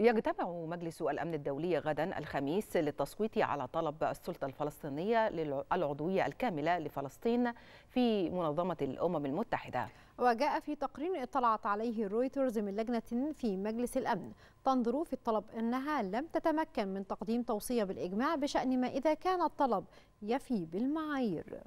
يجتمع مجلس الأمن الدولي غدا الخميس للتصويت على طلب السلطة الفلسطينية للعضوية الكاملة لفلسطين في منظمة الأمم المتحدة وجاء في تقرير اطلعت عليه رويترز من لجنة في مجلس الأمن تنظر في الطلب أنها لم تتمكن من تقديم توصية بالإجماع بشأن ما إذا كان الطلب يفي بالمعايير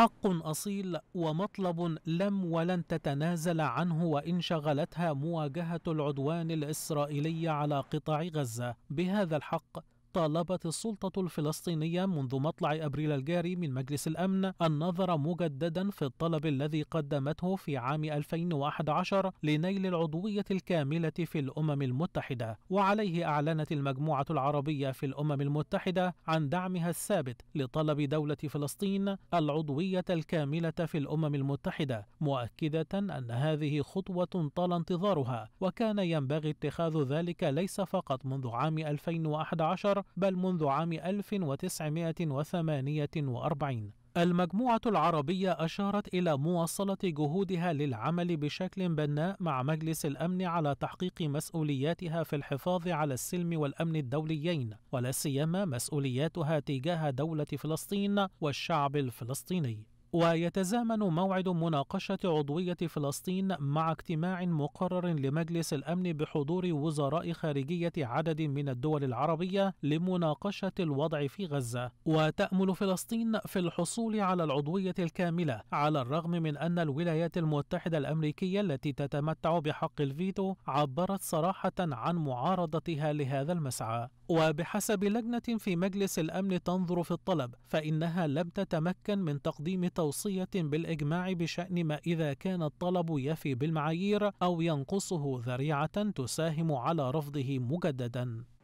حق أصيل ومطلب لم ولن تتنازل عنه وإن شغلتها مواجهة العدوان الإسرائيلي على قطاع غزة بهذا الحق طالبت السلطة الفلسطينية منذ مطلع أبريل الجاري من مجلس الأمن النظر مجددا في الطلب الذي قدمته في عام 2011 لنيل العضوية الكاملة في الأمم المتحدة وعليه أعلنت المجموعة العربية في الأمم المتحدة عن دعمها الثابت لطلب دولة فلسطين العضوية الكاملة في الأمم المتحدة مؤكدة أن هذه خطوة طال انتظارها وكان ينبغي اتخاذ ذلك ليس فقط منذ عام 2011 بل منذ عام 1948 المجموعة العربية أشارت إلى مواصلة جهودها للعمل بشكل بناء مع مجلس الأمن على تحقيق مسؤولياتها في الحفاظ على السلم والأمن الدوليين، ولا سيما مسؤولياتها تجاه دولة فلسطين والشعب الفلسطيني. ويتزامن موعد مناقشة عضوية فلسطين مع اجتماع مقرر لمجلس الأمن بحضور وزراء خارجية عدد من الدول العربية لمناقشة الوضع في غزة وتأمل فلسطين في الحصول على العضوية الكاملة على الرغم من أن الولايات المتحدة الأمريكية التي تتمتع بحق الفيتو عبرت صراحة عن معارضتها لهذا المسعى وبحسب لجنة في مجلس الأمن تنظر في الطلب فإنها لم تتمكن من تقديم توصية بالإجماع بشأن ما إذا كان الطلب يفي بالمعايير أو ينقصه ذريعة تساهم على رفضه مجددا